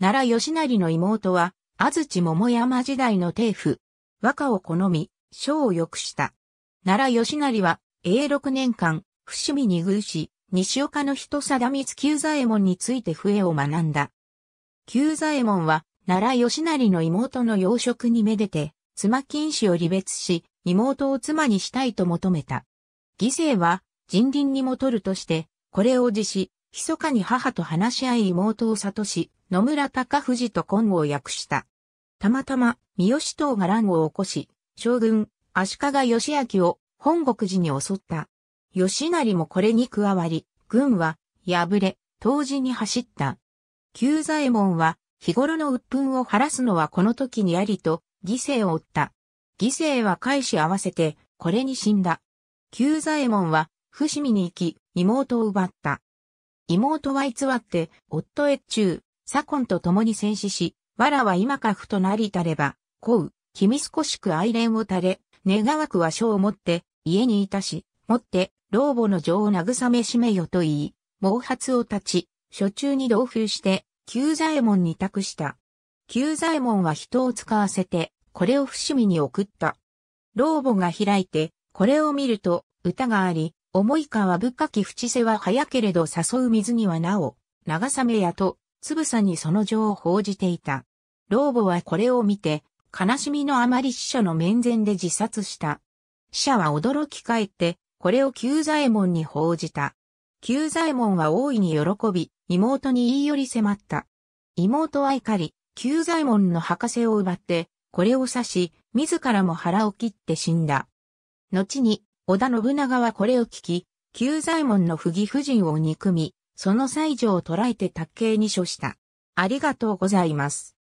奈良義成の妹は、安土桃山時代の帝府。和歌を好み、書を良くした。奈良義成は、永禄年間、伏見に偶し、西岡の人貞光久左衛門について笛を学んだ。久左衛門は、奈良義成の妹の養殖にめでて、妻金氏を離別し、妹を妻にしたいと求めた。犠牲は、人倫にも取るとして、これを辞し、密かに母と話し合い妹を悟し、野村隆士と婚を訳した。たまたま、三好党が乱を起こし、将軍、足利義明を本国寺に襲った。義成もこれに加わり、軍は、敗れ、当時に走った。久左衛門は、日頃の鬱憤を晴らすのはこの時にありと、犠牲を負った。犠牲は返し合わせて、これに死んだ。久左衛門は、伏見に行き、妹を奪った。妹は偽って、夫越中、左近と共に戦死し、わらは今かふとなりたれば、こう、君少しく哀恋を垂れ、願わくは書を持って、家にいたし、持って、老母の情を慰めしめよと言い、毛髪を立ち、初中に同封して、旧左衛門に託した。旧左衛門は人を使わせて、これを伏見に送った。老母が開いて、これを見ると、歌があり、重い川深き淵瀬は早けれど誘う水にはなお、長雨やと、つぶさにその情を報じていた。老母はこれを見て、悲しみのあまり死者の面前で自殺した。死者は驚き返って、これを救左衛門に報じた。救左衛門は大いに喜び、妹に言い寄り迫った。妹は怒り、救左衛門の博士を奪って、これを刺し、自らも腹を切って死んだ。後に、織田信長はこれを聞き、旧左衛門の不義婦人を憎み、その西条を捉えて卓形に処した。ありがとうございます。